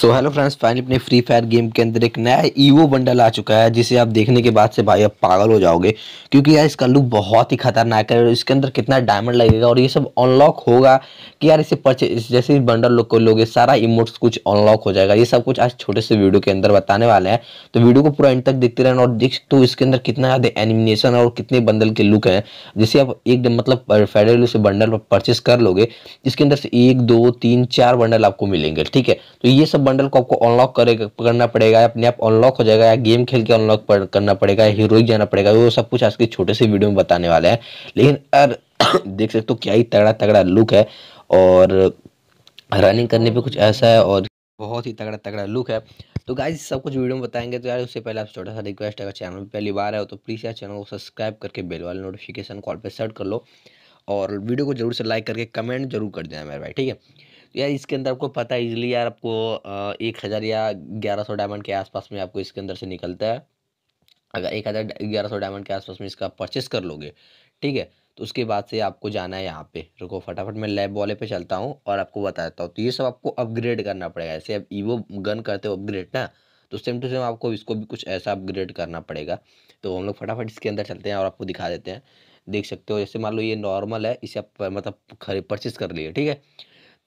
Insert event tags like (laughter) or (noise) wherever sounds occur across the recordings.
सो hello friends finally अपने free fire game के अंदर एक नया ईवो बंडल आ चुका है जिसे आप देखने के बाद से भाई आप पागल हो जाओगे क्योंकि यार इसका लुक बहुत ही खतरनाक है इसके अंदर कितना डायमंड लगेगा और ये सब अनलॉक होगा कि यार इसे परचेज जैसे इस बंडल लोग को लोगे सारा इमोट्स कुछ अनलॉक हो जाएगा ये सब कुछ आज छोटे से वीडियो के अंदर बताने वाले हैं तो वीडियो को पूरा इन तक देखते रहना और देख तो इसके अंदर कितना ज़्यादा एनिमिनेशन और कितने बंडल के लुक हैं जिसे आप एक मतलब फेडरल से बंडल परचेस कर लोगे इसके अंदर से एक दो तीन चार बंडल आपको मिलेंगे ठीक है तो ये सब बंडल को आपको अनलॉक करना पड़ेगा अपने आप अनलॉक हो जाएगा या गेम खेल के अनलॉक करना पड़ेगा या हीरोइक जाना पड़ेगा वो सब कुछ आज के छोटे से वीडियो में बताने वाले हैं लेकिन यार (coughs) देख सकते हो क्या ही तगड़ा तगड़ा लुक है और रनिंग करने पे कुछ ऐसा है और बहुत ही तगड़ा तगड़ा लुक है तो गाइज सब कुछ वीडियो में बताएंगे तो यार उससे पहले आप छोटा सा रिक्वेस्ट अगर चैनल में पहली बार है तो प्लीज़ यार चैनल को सब्सक्राइब करके बेल वाले नोटिफिकेशन कॉल पर सेट कर लो और वीडियो को जरूर से लाइक करके कमेंट जरूर कर देना मेरे भाई ठीक है तो यार इसके अंदर आपको पता है इजिली यार आपको एक हज़ार या ग्यारह सौ डायमंड के आसपास में आपको इसके अंदर से निकलता है अगर एक हज़ार ग्यारह सौ डायमंड के आसपास में इसका परचेस कर लोगे ठीक है तो उसके बाद से आपको जाना है यहाँ पे रुको फटाफट मैं लैब वाले पे चलता हूँ और आपको बता देता हूँ तो ये सब आपको अपग्रेड करना पड़ेगा ऐसे अब ईवो गन करते हो अपग्रेड ना तो सेम टू सेम आपको इसको भी कुछ ऐसा अपग्रेड करना पड़ेगा तो हम लोग फटाफट इसके अंदर चलते हैं और आपको दिखा देते हैं देख सकते हो जैसे मान लो ये नॉर्मल है इसे आप मतलब खरीद परचेस कर लिए ठीक है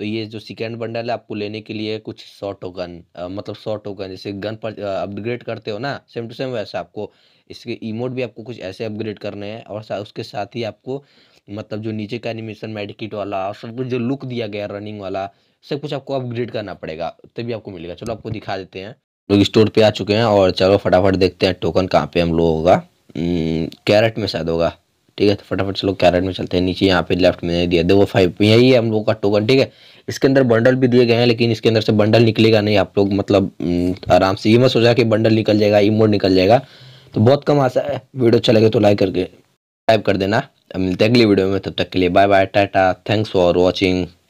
तो ये जो सेकेंड बंडल है आपको लेने के लिए कुछ सौ टोकन मतलब सौ टोकन जैसे गन पर अपग्रेड करते हो ना सेम टू सेम वैसा आपको इसके इमोट भी आपको कुछ ऐसे अपग्रेड करने हैं और उसके साथ ही आपको मतलब जो नीचे का एनिमेशन मेडिकिट वाला और सब कुछ जो लुक दिया गया रनिंग वाला सब कुछ आपको अपग्रेड करना पड़ेगा तभी आपको मिलेगा चलो आपको दिखा देते हैं लोग स्टोर पर आ चुके हैं और चलो फटाफट देखते हैं टोकन कहाँ पे हम लोग होगा कैरेट में शायद होगा ठीक है तो फटाफट चलो कैरेट में चलते हैं नीचे यहाँ पे लेफ्ट में दिया वो फाइव यही है हम लोग का टोकन ठीक है इसके अंदर बंडल भी दिए गए हैं लेकिन इसके अंदर से बंडल निकलेगा नहीं आप लोग मतलब हम्म, आराम से ये मत सोचा कि बंडल निकल जाएगा इमोड निकल जाएगा तो बहुत कम आशा है वीडियो अच्छा गए तो लाइक करके टाइप कर देना मिलते हैं अगली वीडियो में तब तक के लिए bye bye tata thanks for watching